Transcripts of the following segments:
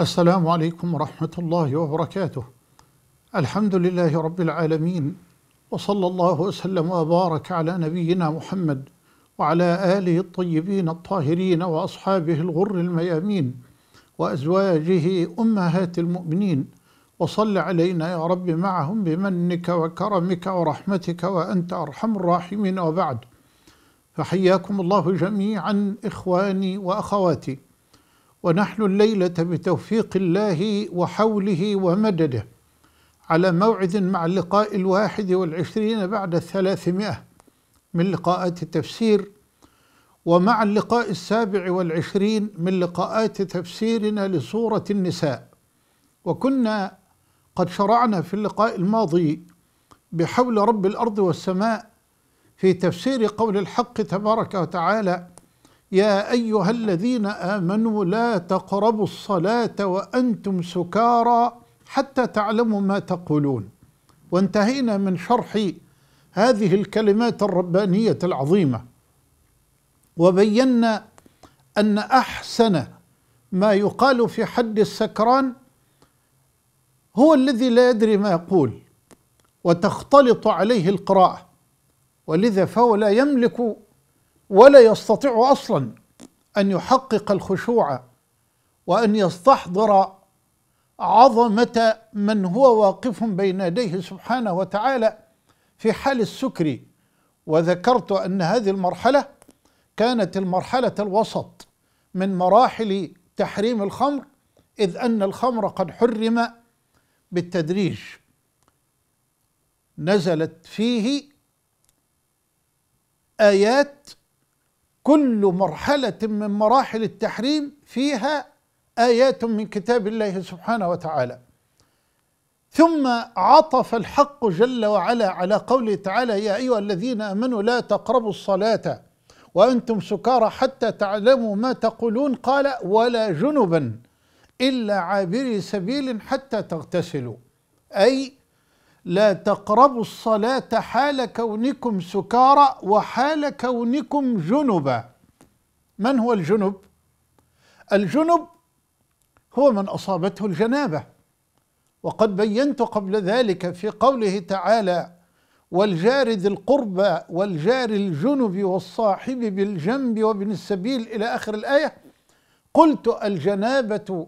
السلام عليكم ورحمة الله وبركاته الحمد لله رب العالمين وصلى الله وسلم وبارك على نبينا محمد وعلى آله الطيبين الطاهرين وأصحابه الغر الميامين وأزواجه أمهات المؤمنين وصل علينا يا رب معهم بمنك وكرمك ورحمتك وأنت أرحم الراحمين وبعد فحياكم الله جميعا إخواني وأخواتي ونحن الليلة بتوفيق الله وحوله ومدده على موعد مع اللقاء الواحد والعشرين بعد الثلاثمائة من لقاءات التفسير ومع اللقاء السابع والعشرين من لقاءات تفسيرنا لسورة النساء وكنا قد شرعنا في اللقاء الماضي بحول رب الأرض والسماء في تفسير قول الحق تبارك وتعالى يا ايها الذين امنوا لا تقربوا الصلاه وانتم سكارى حتى تعلموا ما تقولون وانتهينا من شرح هذه الكلمات الربانيه العظيمه وبينا ان احسن ما يقال في حد السكران هو الذي لا يدري ما يقول وتختلط عليه القراءه ولذا فهو لا يملك ولا يستطيع اصلا ان يحقق الخشوع وان يستحضر عظمه من هو واقف بين يديه سبحانه وتعالى في حال السكر وذكرت ان هذه المرحله كانت المرحله الوسط من مراحل تحريم الخمر اذ ان الخمر قد حرم بالتدريج نزلت فيه ايات كل مرحلة من مراحل التحريم فيها آيات من كتاب الله سبحانه وتعالى ثم عطف الحق جل وعلا على قوله تعالى يا أيها الذين آمنوا لا تقربوا الصلاة وأنتم سكارى حتى تعلموا ما تقولون قال ولا جنبا إلا عابري سبيل حتى تغتسلوا أي لا تقربوا الصلاة حال كونكم سكارى وحال كونكم جنبا من هو الجنب؟ الجنب هو من أصابته الجنابة وقد بينت قبل ذلك في قوله تعالى والجار ذي القربى والجار الجنب والصاحب بالجنب وابن السبيل إلى آخر الآية قلت الجنابة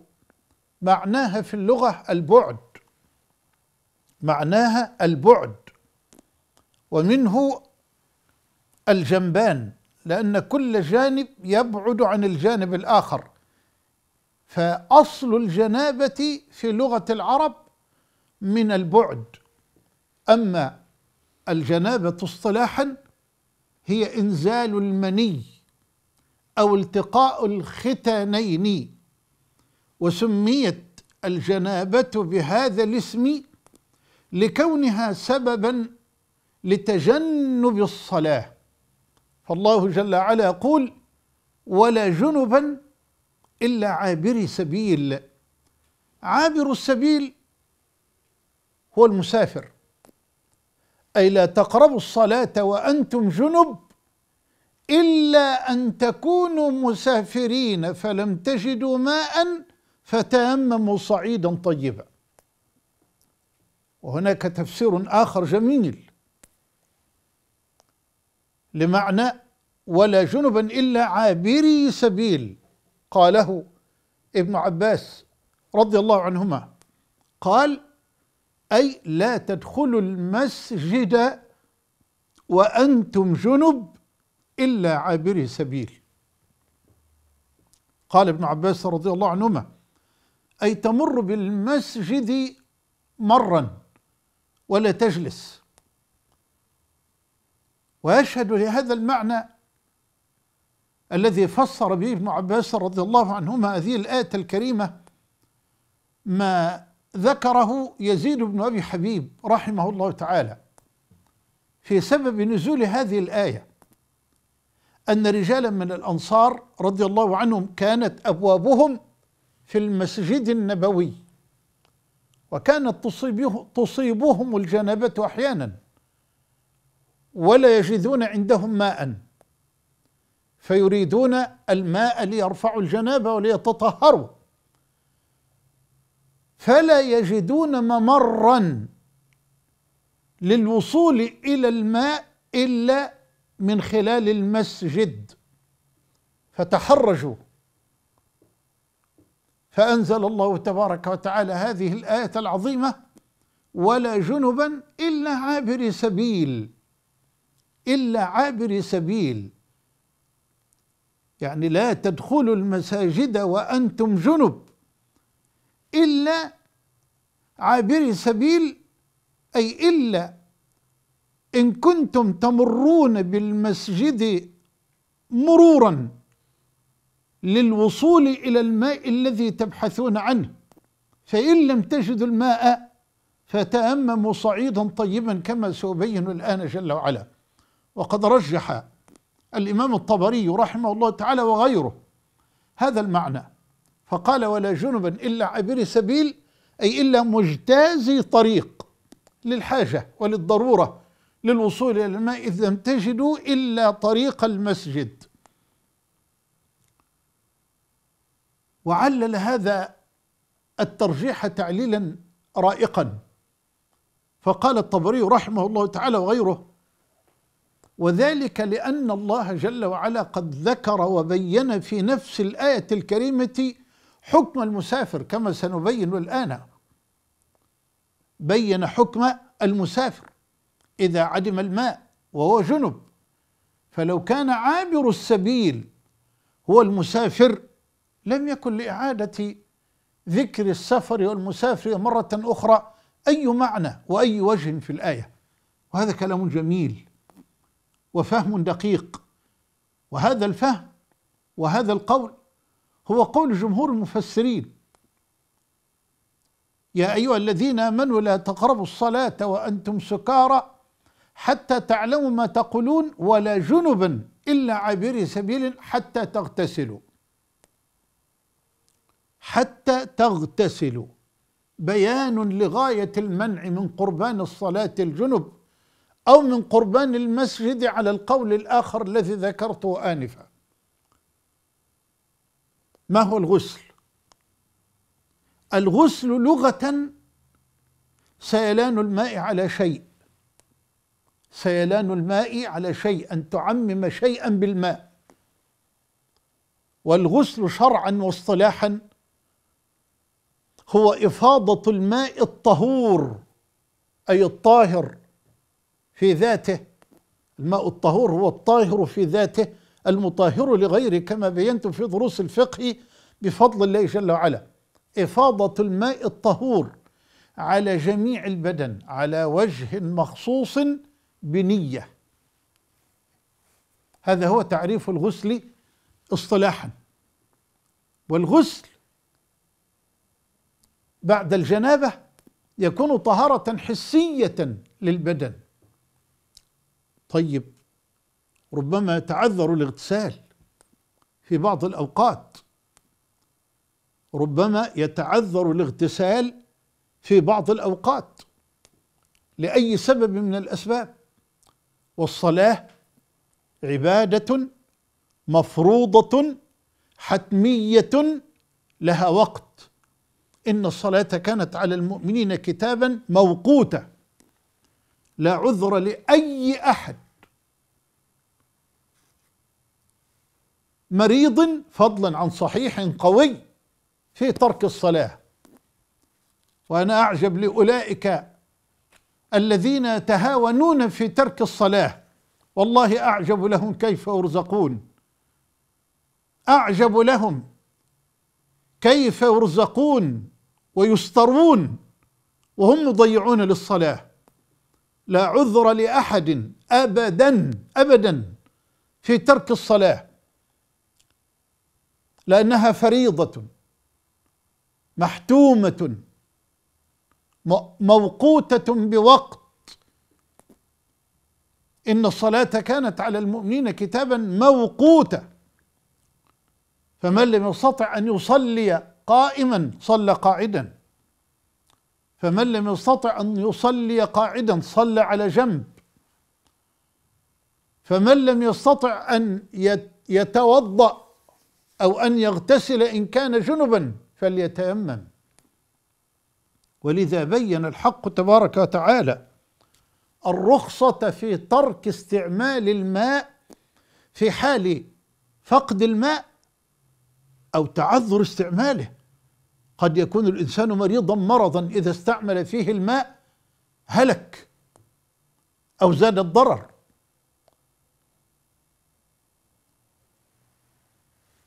معناها في اللغة البعد معناها البعد ومنه الجنبان لأن كل جانب يبعد عن الجانب الآخر فأصل الجنابة في لغة العرب من البعد أما الجنابة اصطلاحا هي إنزال المني أو التقاء الختانين وسميت الجنابة بهذا الاسم لكونها سببا لتجنب الصلاة فالله جل وعلا يقول ولا جنبا إلا عابر سبيل عابر السبيل هو المسافر أي لا تقربوا الصلاة وأنتم جنب إلا أن تكونوا مسافرين فلم تجدوا ماء فتيمموا صعيدا طيبا وهناك تفسير آخر جميل لمعنى ولا جنبا إلا عابري سبيل قاله ابن عباس رضي الله عنهما قال أي لا تدخلوا المسجد وأنتم جنب إلا عابري سبيل قال ابن عباس رضي الله عنهما أي تمر بالمسجد مرا ولا تجلس ويشهد لهذا المعنى الذي فسر به ابن عباس رضي الله عنهما هذه الآية الكريمة ما ذكره يزيد بن أبي حبيب رحمه الله تعالى في سبب نزول هذه الآية أن رجالا من الأنصار رضي الله عنهم كانت أبوابهم في المسجد النبوي وكانت تصيبه تصيبهم الجنابة أحيانا ولا يجدون عندهم ماء فيريدون الماء ليرفعوا الجنابة وليتطهروا فلا يجدون ممرا للوصول إلى الماء إلا من خلال المسجد فتحرجوا فأنزل الله تبارك وتعالى هذه الآية العظيمة ولا جنبا إلا عابر سبيل إلا عابر سبيل يعني لا تدخلوا المساجد وأنتم جنب إلا عابر سبيل أي إلا إن كنتم تمرون بالمسجد مرورا للوصول الى الماء الذي تبحثون عنه فان لم تجدوا الماء فتامموا صعيدا طيبا كما سأبين الان جل وعلا وقد رجح الامام الطبري رحمه الله تعالى وغيره هذا المعنى فقال ولا جنبا الا عبر سبيل اي الا مجتازي طريق للحاجه وللضروره للوصول الى الماء اذ لم تجدوا الا طريق المسجد وعلل هذا الترجيح تعليلا رائقا فقال الطبري رحمه الله تعالى وغيره وذلك لأن الله جل وعلا قد ذكر وبين في نفس الآية الكريمة حكم المسافر كما سنبين الآن بين حكم المسافر إذا عدم الماء وهو جنب فلو كان عابر السبيل هو المسافر لم يكن لإعادة ذكر السفر والمسافر مرة أخرى أي معنى وأي وجه في الآية وهذا كلام جميل وفهم دقيق وهذا الفهم وهذا القول هو قول جمهور المفسرين يا أيها الذين آمنوا لا تقربوا الصلاة وأنتم سكارى حتى تعلموا ما تقولون ولا جنبا إلا عابري سبيل حتى تغتسلوا حتى تغتسلوا بيان لغاية المنع من قربان الصلاة الجنب أو من قربان المسجد على القول الآخر الذي ذكرته آنفا ما هو الغسل؟ الغسل لغة سيلان الماء على شيء سيلان الماء على شيء أن تعمم شيئا بالماء والغسل شرعا واصطلاحا هو إفاضة الماء الطهور أي الطاهر في ذاته الماء الطهور هو الطاهر في ذاته المطهر لغيره كما بينت في دروس الفقه بفضل الله جل وعلا إفاضة الماء الطهور على جميع البدن على وجه مخصوص بنية هذا هو تعريف الغسل اصطلاحا والغسل بعد الجنابه يكون طهاره حسيه للبدن طيب ربما يتعذر الاغتسال في بعض الاوقات ربما يتعذر الاغتسال في بعض الاوقات لاي سبب من الاسباب والصلاه عباده مفروضه حتميه لها وقت إن الصلاة كانت على المؤمنين كتابا موقوتا لا عذر لأي أحد مريض فضلا عن صحيح قوي في ترك الصلاة وأنا أعجب لأولئك الذين يتهاونون في ترك الصلاة والله أعجب لهم كيف يرزقون أعجب لهم كيف يرزقون ويسترون وهم مضيعون للصلاة لا عذر لأحد أبدا أبدا في ترك الصلاة لأنها فريضة محتومة موقوتة بوقت إن الصلاة كانت على المؤمنين كتابا موقوتا فمن لم يستطع أن يصلي قائما صلى قاعدا فمن لم يستطع أن يصلي قاعدا صلى على جنب فمن لم يستطع أن يتوضأ أو أن يغتسل إن كان جنبا فليتيمم ولذا بين الحق تبارك وتعالى الرخصة في ترك استعمال الماء في حال فقد الماء أو تعذر استعماله قد يكون الإنسان مريضا مرضا إذا استعمل فيه الماء هلك أو زاد الضرر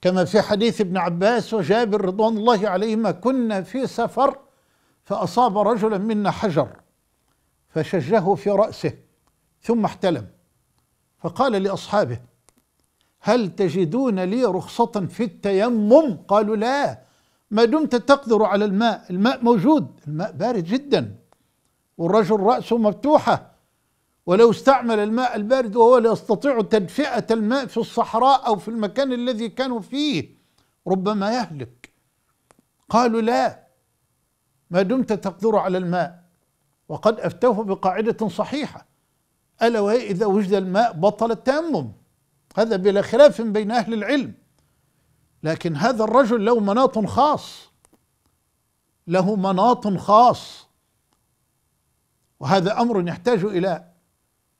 كما في حديث ابن عباس وجابر رضوان الله عليهما كنا في سفر فأصاب رجلا منا حجر فشجه في رأسه ثم احتلم فقال لأصحابه هل تجدون لي رخصة في التيمم قالوا لا ما دمت تقدر على الماء الماء موجود الماء بارد جدا والرجل رأسه مفتوحة ولو استعمل الماء البارد وهو لا يستطيع تدفئة الماء في الصحراء أو في المكان الذي كانوا فيه ربما يهلك قالوا لا ما دمت تقدر على الماء وقد أفتوه بقاعدة صحيحة ألا وهي إذا وجد الماء بطل التيمم هذا بلا خلاف بين أهل العلم لكن هذا الرجل له مناط خاص له مناط خاص وهذا أمر يحتاج إلى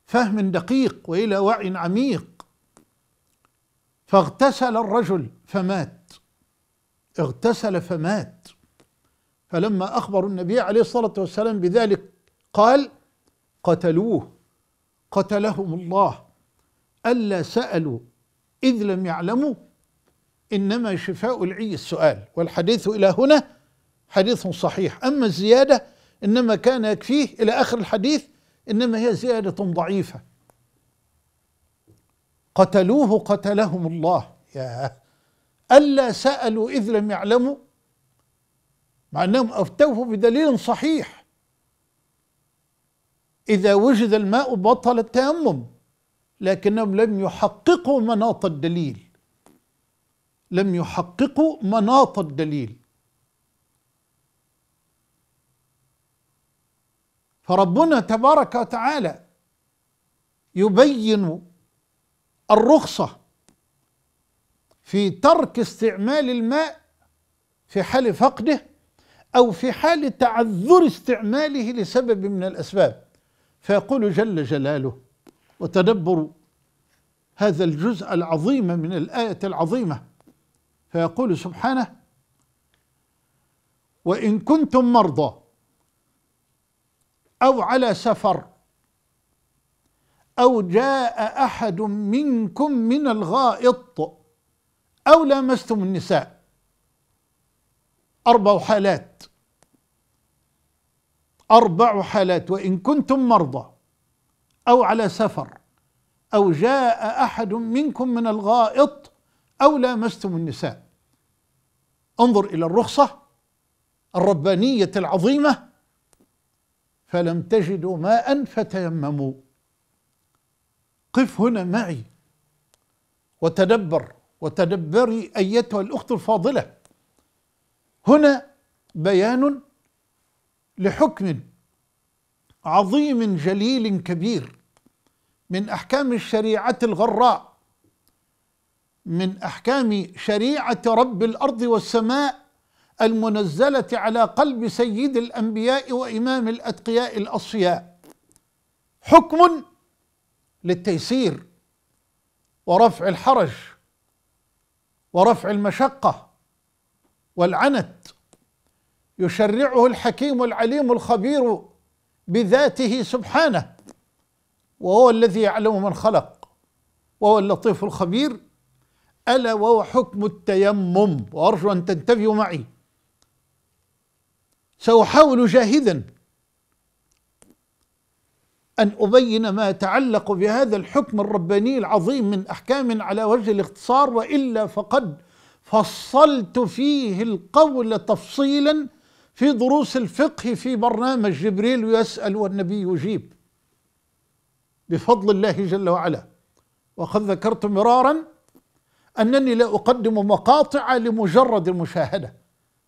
فهم دقيق وإلى وعي عميق فاغتسل الرجل فمات اغتسل فمات فلما أخبروا النبي عليه الصلاة والسلام بذلك قال قتلوه قتلهم الله ألا سألوا إذ لم يعلموا إنما شفاء العي السؤال والحديث إلى هنا حديث صحيح أما الزيادة إنما كان يكفيه إلى آخر الحديث إنما هي زيادة ضعيفة قتلوه قتلهم الله يا ألا سألوا إذ لم يعلموا مع أنهم أفتوه بدليل صحيح إذا وجد الماء بطل التيمم لكنهم لم يحققوا مناط الدليل لم يحققوا مناط الدليل فربنا تبارك وتعالى يبين الرخصة في ترك استعمال الماء في حال فقده أو في حال تعذر استعماله لسبب من الأسباب فيقول جل جلاله وتدبر هذا الجزء العظيم من الآية العظيمة فيقول سبحانه وإن كنتم مرضى أو على سفر أو جاء أحد منكم من الغائط أو لامستم النساء أربع حالات أربع حالات وإن كنتم مرضى او على سفر او جاء احد منكم من الغائط او لامستم النساء انظر الى الرخصه الربانيه العظيمه فلم تجدوا ماء فتيمموا قف هنا معي وتدبر وتدبري ايتها الاخت الفاضله هنا بيان لحكم عظيم جليل كبير من احكام الشريعه الغراء من احكام شريعه رب الارض والسماء المنزله على قلب سيد الانبياء وامام الاتقياء الاصفياء حكم للتيسير ورفع الحرج ورفع المشقه والعنت يشرعه الحكيم العليم الخبير بذاته سبحانه وهو الذي يعلم من خلق وهو اللطيف الخبير الا وهو حكم التيمم وارجو ان تنتبهوا معي ساحاول جاهدا ان ابين ما يتعلق بهذا الحكم الرباني العظيم من احكام على وجه الاختصار والا فقد فصلت فيه القول تفصيلا في دروس الفقه في برنامج جبريل يسأل والنبي يجيب بفضل الله جل وعلا وقد ذكرت مرارا أنني لا أقدم مقاطع لمجرد المشاهدة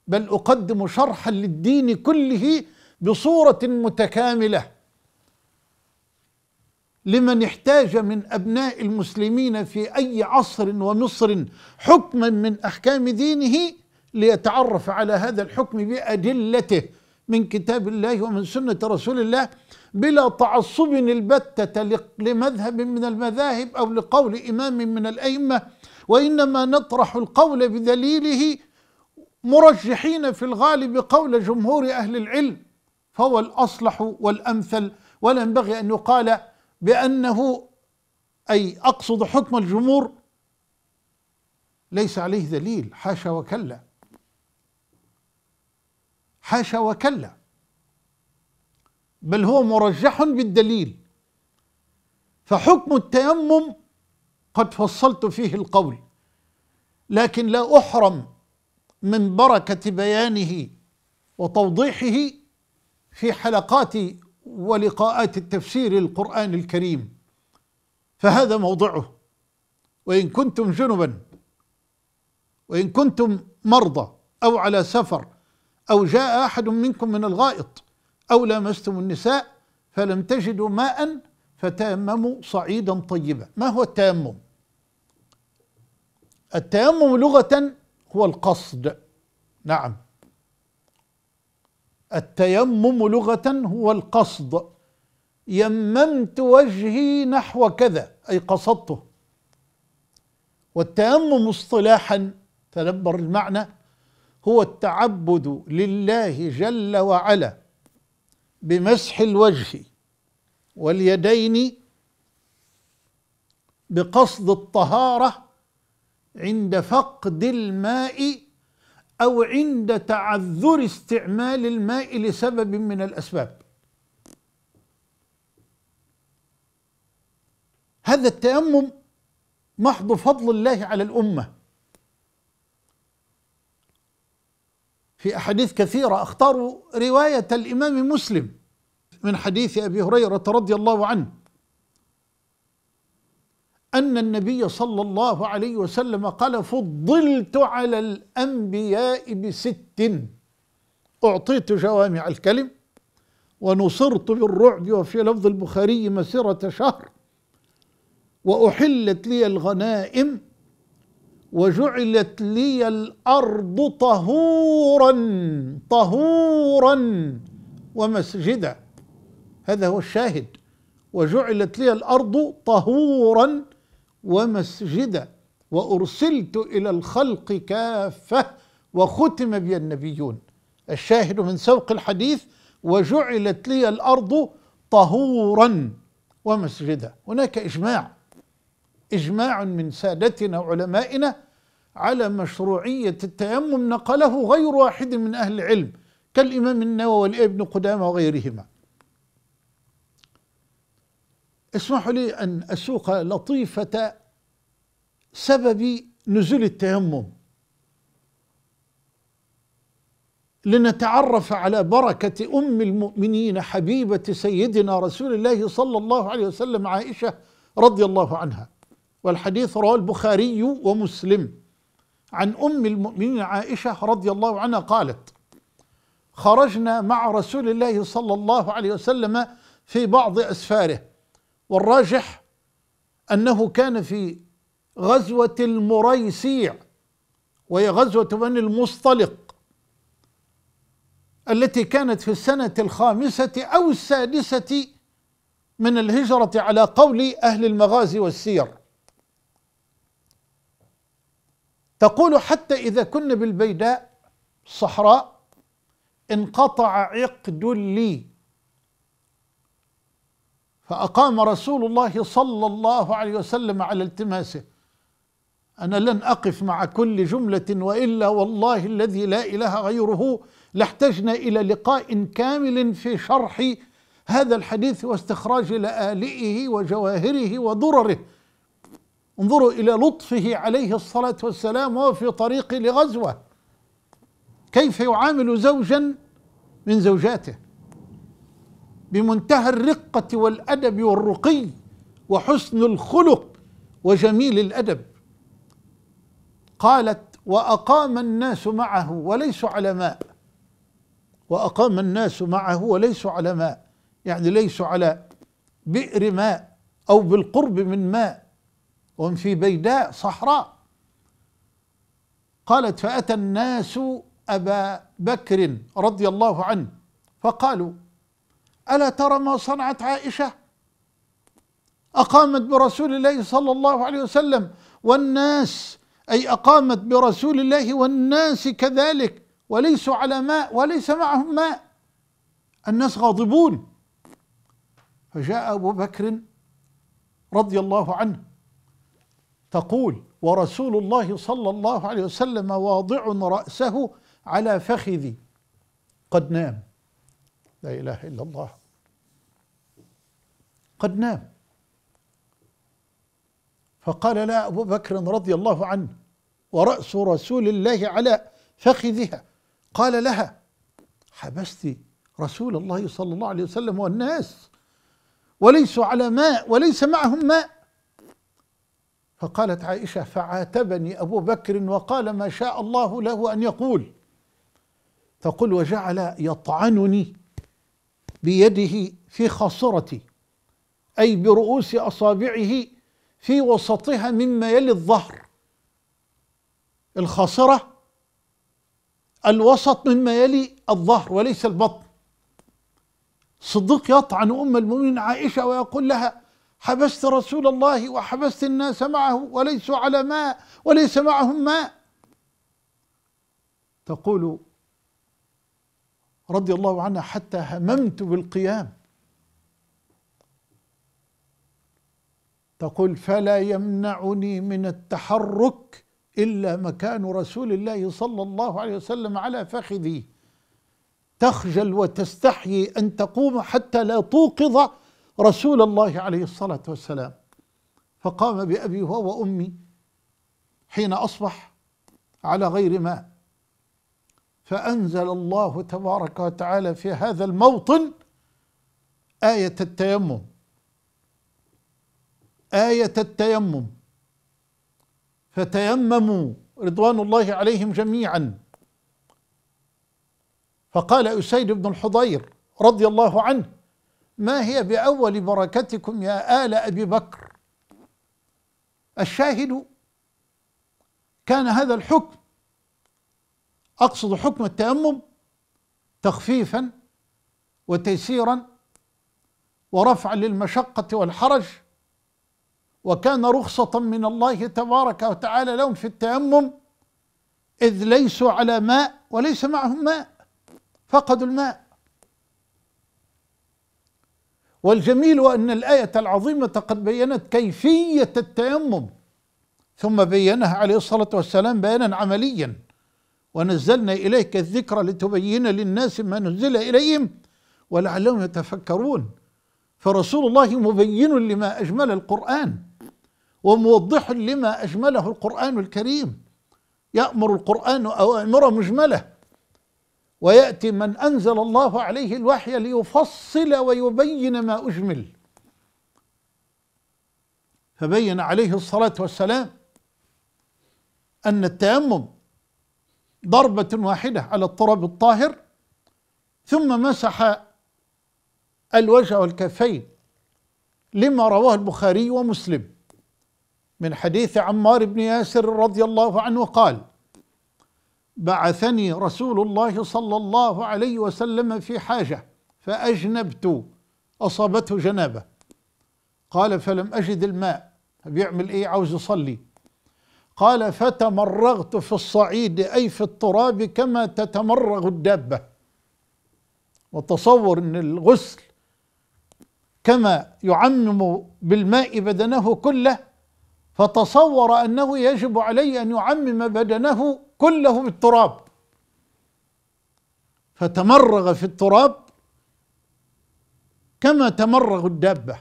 بل أقدم شرحا للدين كله بصورة متكاملة لمن احتاج من أبناء المسلمين في أي عصر ومصر حكما من أحكام دينه ليتعرف على هذا الحكم بأدلته من كتاب الله ومن سنة رسول الله بلا تعصب البتة لمذهب من المذاهب أو لقول إمام من الأئمة وإنما نطرح القول بدليله مرجحين في الغالب قول جمهور أهل العلم فهو الأصلح والأمثل ولا ينبغي أن يقال بأنه أي أقصد حكم الجمهور ليس عليه دليل حاشا وكلا حاشا وكلا بل هو مرجح بالدليل فحكم التيمم قد فصلت فيه القول لكن لا احرم من بركه بيانه وتوضيحه في حلقات ولقاءات التفسير القرآن الكريم فهذا موضعه وإن كنتم جنبا وإن كنتم مرضى أو على سفر أو جاء أحد منكم من الغائط أو لامستم النساء فلم تجدوا ماء فتيمموا صعيدا طيبا ما هو التيمم التيمم لغة هو القصد نعم التيمم لغة هو القصد يممت وجهي نحو كذا أي قصدته والتيمم اصطلاحا تدبر المعنى هو التعبد لله جل وعلا بمسح الوجه واليدين بقصد الطهاره عند فقد الماء او عند تعذر استعمال الماء لسبب من الاسباب هذا التيمم محض فضل الله على الامه في أحاديث كثيرة اختاروا رواية الإمام مسلم من حديث أبي هريرة رضي الله عنه أن النبي صلى الله عليه وسلم قال فضلت على الأنبياء بست أعطيت جوامع الكلم ونصرت بالرعب وفي لفظ البخاري مسيرة شهر وأحلت لي الغنائم وجعلت لي الارض طهورا طهورا ومسجدا هذا هو الشاهد وجعلت لي الارض طهورا ومسجدا وارسلت الى الخلق كافه وختم بي النبيون الشاهد من سوق الحديث وجعلت لي الارض طهورا ومسجدا هناك اجماع إجماع من سادتنا وعلمائنا على مشروعية التيمم نقله غير واحد من أهل العلم كالإمام النووي والابن قدامة وغيرهما اسمحوا لي أن أسوق لطيفة سبب نزول التيمم لنتعرف على بركة أم المؤمنين حبيبة سيدنا رسول الله صلى الله عليه وسلم عائشة رضي الله عنها والحديث رواه البخاري ومسلم عن ام المؤمنين عائشه رضي الله عنها قالت خرجنا مع رسول الله صلى الله عليه وسلم في بعض اسفاره والراجح انه كان في غزوه المريسيع وهي غزوه من المصطلق التي كانت في السنه الخامسه او السادسه من الهجره على قول اهل المغازي والسير تقول حتى إذا كنا بالبيداء الصحراء انقطع عقد لي فأقام رسول الله صلى الله عليه وسلم على التماسه أنا لن أقف مع كل جملة وإلا والله الذي لا إله غيره لاحتجنا إلى لقاء كامل في شرح هذا الحديث واستخراج لآلئه وجواهره وضرره انظروا الى لطفه عليه الصلاه والسلام وهو في طريق لغزوه كيف يعامل زوجا من زوجاته بمنتهى الرقه والادب والرقي وحسن الخلق وجميل الادب قالت واقام الناس معه وليسوا ماء واقام الناس معه وليسوا ماء يعني ليسوا على بئر ماء او بالقرب من ماء وهم في بيداء صحراء قالت فأتى الناس أبا بكر رضي الله عنه فقالوا ألا ترى ما صنعت عائشة أقامت برسول الله صلى الله عليه وسلم والناس أي أقامت برسول الله والناس كذلك وليسوا على ماء وليس معهم ماء الناس غاضبون فجاء أبو بكر رضي الله عنه تقول ورسول الله صلى الله عليه وسلم واضع رأسه على فخذي قد نام لا إله إلا الله قد نام فقال لا أبو بكر رضي الله عنه ورأس رسول الله على فخذها قال لها حبست رسول الله صلى الله عليه وسلم والناس وليسوا على ماء وليس معهم ماء فقالت عائشة فعاتبني أبو بكر وقال ما شاء الله له أن يقول تقول وجعل يطعنني بيده في خاصرتي أي برؤوس أصابعه في وسطها مما يلي الظهر الخاصرة الوسط مما يلي الظهر وليس البطن صديق يطعن أم المؤمنين عائشة ويقول لها حبست رسول الله وحبست الناس معه وليسوا على ماء وليس معهم ماء تقول رضي الله عنها حتى هممت بالقيام تقول فلا يمنعني من التحرك الا مكان رسول الله صلى الله عليه وسلم على فخذي تخجل وتستحيي ان تقوم حتى لا توقظ رسول الله عليه الصلاة والسلام فقام بأبي هو وأمي حين أصبح على غير ماء فأنزل الله تبارك وتعالى في هذا الموطن آية التيمم آية التيمم فتيمموا رضوان الله عليهم جميعا فقال أسيد بن الحضير رضي الله عنه ما هي بأول بركتكم يا آل أبي بكر الشاهد كان هذا الحكم أقصد حكم التيمم تخفيفا وتيسيرا ورفعا للمشقة والحرج وكان رخصة من الله تبارك وتعالى لهم في التيمم إذ ليسوا على ماء وليس معهم ماء فقدوا الماء والجميل أن الآية العظيمة قد بيّنت كيفية التيمم ثم بيّنها عليه الصلاة والسلام بيانا عمليا ونزلنا إليك الذكر لتبين للناس ما نزل إليهم ولعلهم يتفكرون فرسول الله مبين لما أجمل القرآن وموضح لما أجمله القرآن الكريم يأمر القرآن أوامر مجمله ويأتي من أنزل الله عليه الوحي ليفصل ويبين ما أجمل فبين عليه الصلاة والسلام أن التيمم ضربة واحدة على التراب الطاهر ثم مسح الوجه والكفين لما رواه البخاري ومسلم من حديث عمار بن ياسر رضي الله عنه قال بعثني رسول الله صلى الله عليه وسلم في حاجة فأجنبت أصابته جنابة قال فلم أجد الماء بيعمل إيه عاوز يصلي قال فتمرغت في الصعيد أي في التراب كما تتمرغ الدابة وتصور أن الغسل كما يعمم بالماء بدنه كله فتصور أنه يجب عليه أن يعمم بدنه كلهم التراب فتمرغ في التراب كما تمرغ الدابه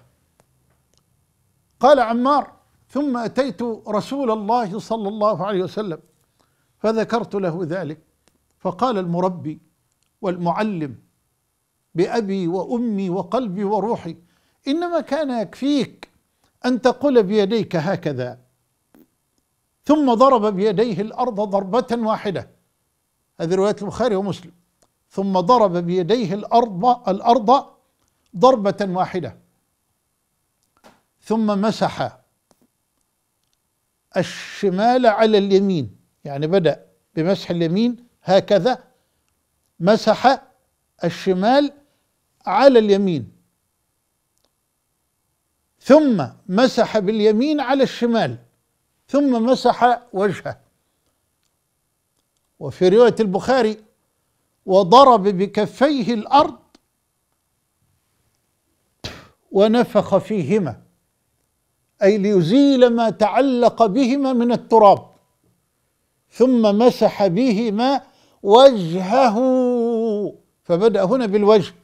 قال عمار ثم اتيت رسول الله صلى الله عليه وسلم فذكرت له ذلك فقال المربي والمعلم بابي وامي وقلبي وروحي انما كان يكفيك ان تقول بيديك هكذا ثم ضرب بيديه الارض ضربه واحده هذه روايه البخاري ومسلم ثم ضرب بيديه الارض الارض ضربه واحده ثم مسح الشمال على اليمين يعني بدا بمسح اليمين هكذا مسح الشمال على اليمين ثم مسح باليمين على الشمال ثم مسح وجهه وفي رواية البخاري وضرب بكفيه الأرض ونفخ فيهما أي ليزيل ما تعلق بهما من التراب ثم مسح بهما وجهه فبدأ هنا بالوجه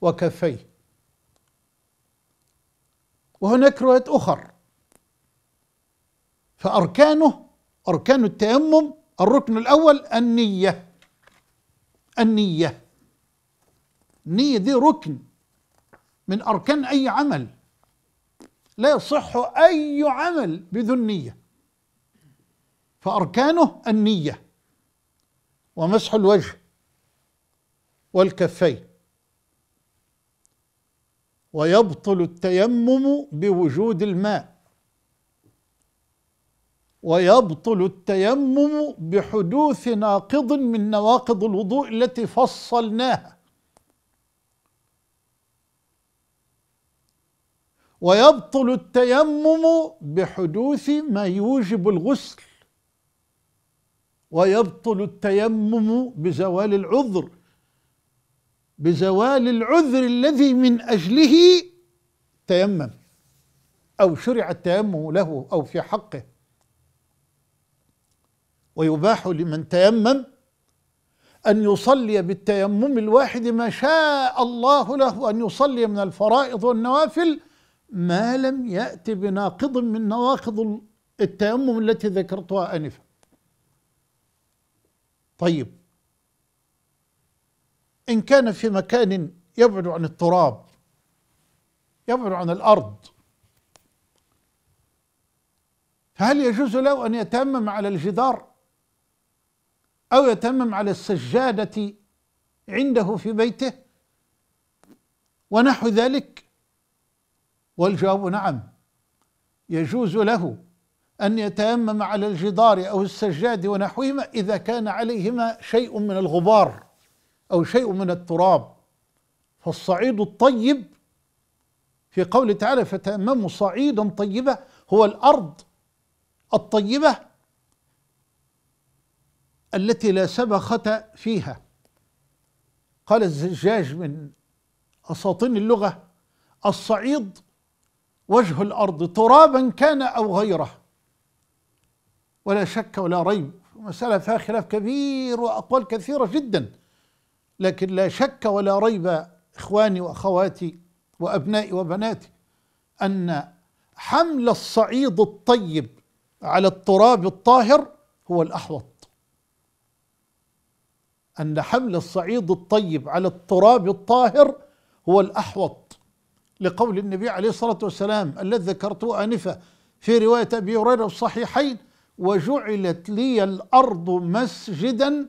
وكفيه وهناك روايات أخر فأركانه أركان التيمم الركن الأول النية النية النية دي ركن من أركان أي عمل لا يصح أي عمل بدون نية فأركانه النية ومسح الوجه والكفين ويبطل التيمم بوجود الماء ويبطل التيمم بحدوث ناقض من نواقض الوضوء التي فصلناها ويبطل التيمم بحدوث ما يوجب الغسل ويبطل التيمم بزوال العذر بزوال العذر الذي من اجله تيمم او شرع التيمم له او في حقه ويباح لمن تيمم أن يصلي بالتيمم الواحد ما شاء الله له أن يصلي من الفرائض والنوافل ما لم يأتي بناقض من نواقض التيمم التي ذكرتها آنفا طيب إن كان في مكان يبعد عن التراب يبعد عن الأرض فهل يجوز له أن يتيمم على الجدار أو يتمم على السجادة عنده في بيته ونحو ذلك والجواب نعم يجوز له أن يتيمم على الجدار أو السجاد ونحوهما إذا كان عليهما شيء من الغبار أو شيء من التراب فالصعيد الطيب في قوله تعالى فتيمموا صعيدا طيبة هو الأرض الطيبة التي لا سبخة فيها قال الزجاج من أساطين اللغة الصعيد وجه الأرض ترابا كان أو غيره ولا شك ولا ريب مسألة فيها خلاف كبير وأقوال كثيرة جدا لكن لا شك ولا ريب إخواني وأخواتي وأبنائي وبناتي أن حمل الصعيد الطيب على التراب الطاهر هو الأحوط أن حمل الصعيد الطيب على التراب الطاهر هو الأحوط لقول النبي عليه الصلاة والسلام الذي ذكرته آنفة في رواية أبي هريرة في الصحيحين وجعلت لي الأرض مسجدا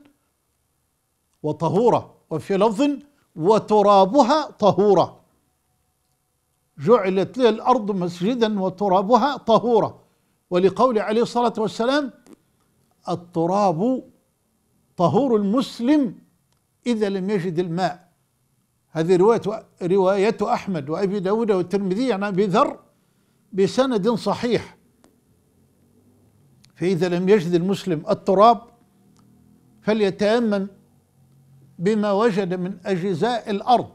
وطهورا وفي لفظ وترابها طهورا جعلت لي الأرض مسجدا وترابها طهورا ولقول عليه الصلاة والسلام التراب طهور المسلم إذا لم يجد الماء هذه رواية رواية أحمد وأبي داود والترمذي عن أبي ذر بسند صحيح فإذا لم يجد المسلم التراب فليتيمم بما وجد من أجزاء الأرض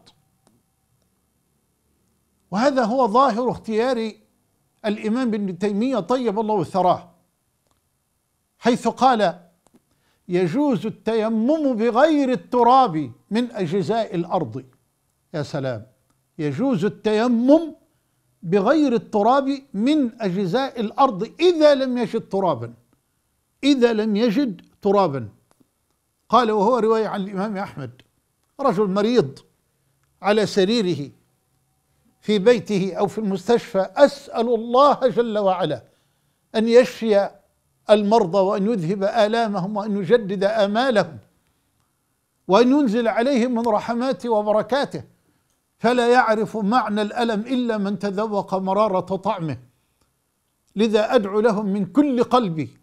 وهذا هو ظاهر اختيار الإمام ابن تيمية طيب الله ثراه حيث قال يجوز التيمم بغير التراب من أجزاء الأرض يا سلام يجوز التيمم بغير التراب من أجزاء الأرض إذا لم يجد ترابا إذا لم يجد ترابا قال وهو رواية عن الإمام أحمد رجل مريض على سريره في بيته أو في المستشفى أسأل الله جل وعلا أن يشفي المرضى وأن يذهب آلامهم وأن يجدد آمالهم وأن ينزل عليهم من رحماته وبركاته فلا يعرف معنى الألم إلا من تذوق مرارة طعمه لذا أدعو لهم من كل قلبي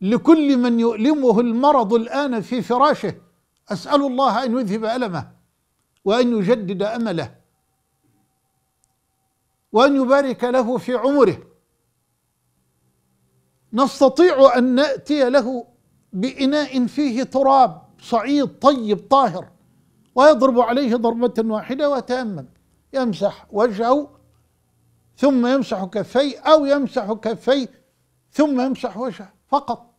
لكل من يؤلمه المرض الآن في فراشه أسأل الله أن يذهب ألمه وأن يجدد أمله وأن يبارك له في عمره نستطيع ان ناتي له باناء فيه تراب صعيد طيب طاهر ويضرب عليه ضربه واحده وتامم يمسح وجهه ثم يمسح كفيه او يمسح كفيه ثم يمسح وجهه فقط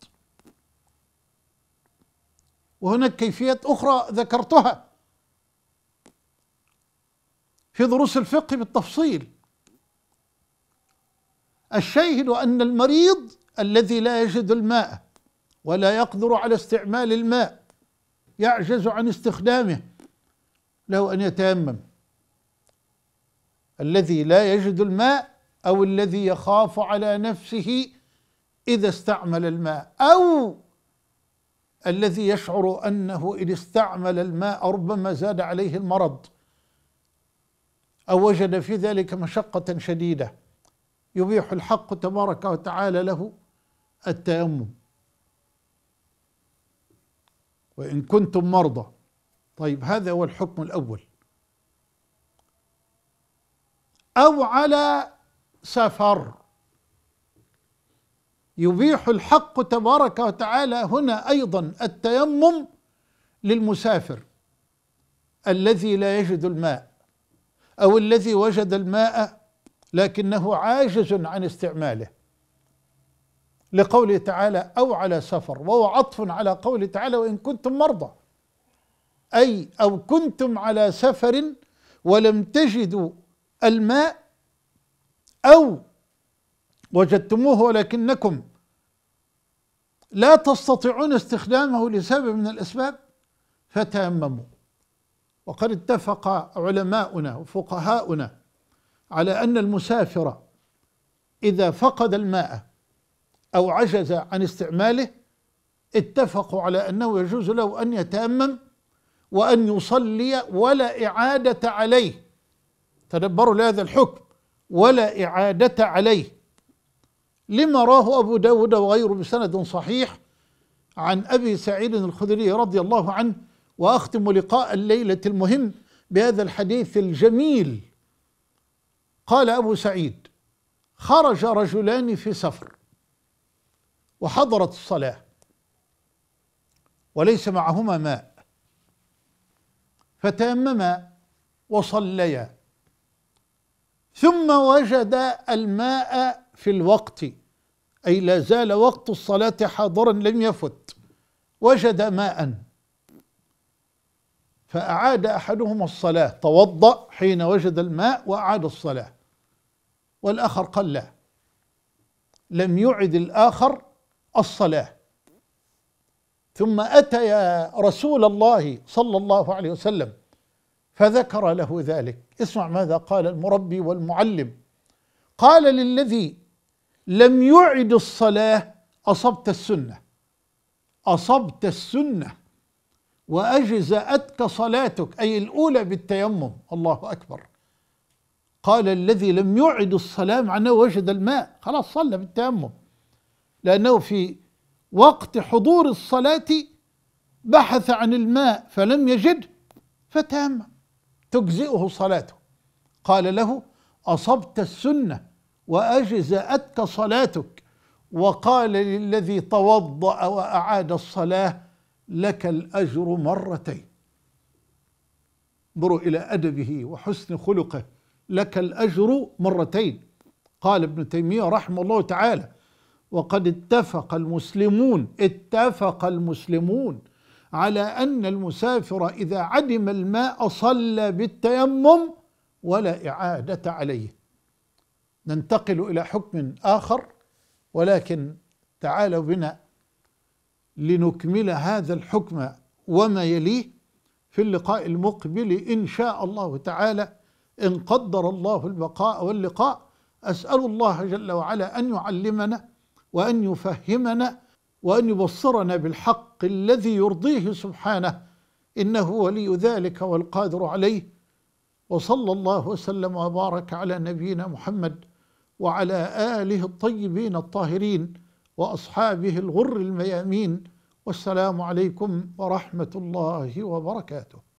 وهناك كيفية أخرى ذكرتها في دروس الفقه بالتفصيل الشاهد أن المريض الذي لا يجد الماء ولا يقدر على استعمال الماء يعجز عن استخدامه له ان يتيمم الذي لا يجد الماء او الذي يخاف على نفسه اذا استعمل الماء او الذي يشعر انه ان استعمل الماء ربما زاد عليه المرض او وجد في ذلك مشقه شديده يبيح الحق تبارك وتعالى له التيمم وإن كنتم مرضى طيب هذا هو الحكم الأول أو على سفر يبيح الحق تبارك وتعالى هنا أيضا التيمم للمسافر الذي لا يجد الماء أو الذي وجد الماء لكنه عاجز عن استعماله لقوله تعالى أو على سفر وهو عطف على قوله تعالى وإن كنتم مرضى أي أو كنتم على سفر ولم تجدوا الماء أو وجدتموه ولكنكم لا تستطيعون استخدامه لسبب من الأسباب فتيمموا وقد اتفق علماؤنا وفقهاؤنا على أن المسافر إذا فقد الماء أو عجز عن استعماله اتفقوا على أنه يجوز له أن يتأمم وأن يصلي ولا إعادة عليه تدبروا لهذا الحكم ولا إعادة عليه لما راه أبو داود وغيره بسند صحيح عن أبي سعيد الخدري رضي الله عنه وأختم لقاء الليلة المهم بهذا الحديث الجميل قال أبو سعيد خرج رجلان في سفر وحضرت الصلاة وليس معهما ماء فتيمما وصليا ثم وجد الماء في الوقت أي لا زال وقت الصلاة حاضرا لم يفت وجد ماء فأعاد أحدهما الصلاة توضأ حين وجد الماء وأعاد الصلاة والآخر قال لا لم يعد الآخر الصلاه ثم اتى يا رسول الله صلى الله عليه وسلم فذكر له ذلك اسمع ماذا قال المربي والمعلم قال للذي لم يعد الصلاه اصبت السنه اصبت السنه واجزاتك صلاتك اي الاولى بالتيمم الله اكبر قال الذي لم يعد الصلاه معناه وجد الماء خلاص صلى بالتيمم لأنه في وقت حضور الصلاة بحث عن الماء فلم يجد فتام تجزئه صلاته قال له أصبت السنة وأجزأتك صلاتك وقال للذي توضأ وأعاد الصلاة لك الأجر مرتين انظروا إلى أدبه وحسن خلقه لك الأجر مرتين قال ابن تيمية رحمه الله تعالى وقد اتفق المسلمون اتفق المسلمون على أن المسافر إذا عدم الماء صلى بالتيمم ولا إعادة عليه ننتقل إلى حكم آخر ولكن تعالوا بنا لنكمل هذا الحكم وما يليه في اللقاء المقبل إن شاء الله تعالى إن قدر الله البقاء واللقاء أسأل الله جل وعلا أن يعلمنا وأن يفهمنا وأن يبصرنا بالحق الذي يرضيه سبحانه إنه ولي ذلك والقادر عليه وصلى الله وسلم وبارك على نبينا محمد وعلى آله الطيبين الطاهرين وأصحابه الغر الميامين والسلام عليكم ورحمة الله وبركاته